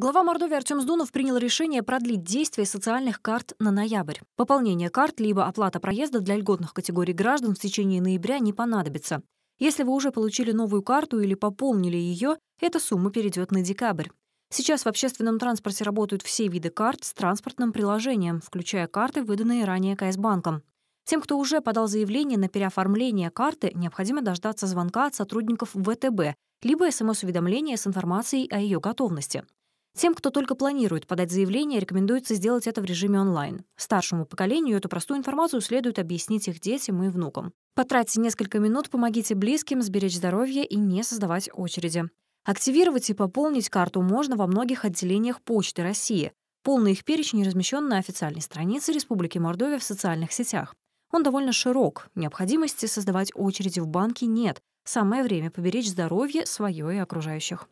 Глава Мордовии Артем Сдунов принял решение продлить действие социальных карт на ноябрь. Пополнение карт либо оплата проезда для льготных категорий граждан в течение ноября не понадобится. Если вы уже получили новую карту или пополнили ее, эта сумма перейдет на декабрь. Сейчас в общественном транспорте работают все виды карт с транспортным приложением, включая карты, выданные ранее КС-банком. Тем, кто уже подал заявление на переоформление карты, необходимо дождаться звонка от сотрудников ВТБ либо СМС-уведомления эм с информацией о ее готовности. Тем, кто только планирует подать заявление, рекомендуется сделать это в режиме онлайн. Старшему поколению эту простую информацию следует объяснить их детям и внукам. Потратьте несколько минут, помогите близким сберечь здоровье и не создавать очереди. Активировать и пополнить карту можно во многих отделениях Почты России. Полный их перечень размещен на официальной странице Республики Мордовия в социальных сетях. Он довольно широк, необходимости создавать очереди в банке нет. Самое время поберечь здоровье свое и окружающих.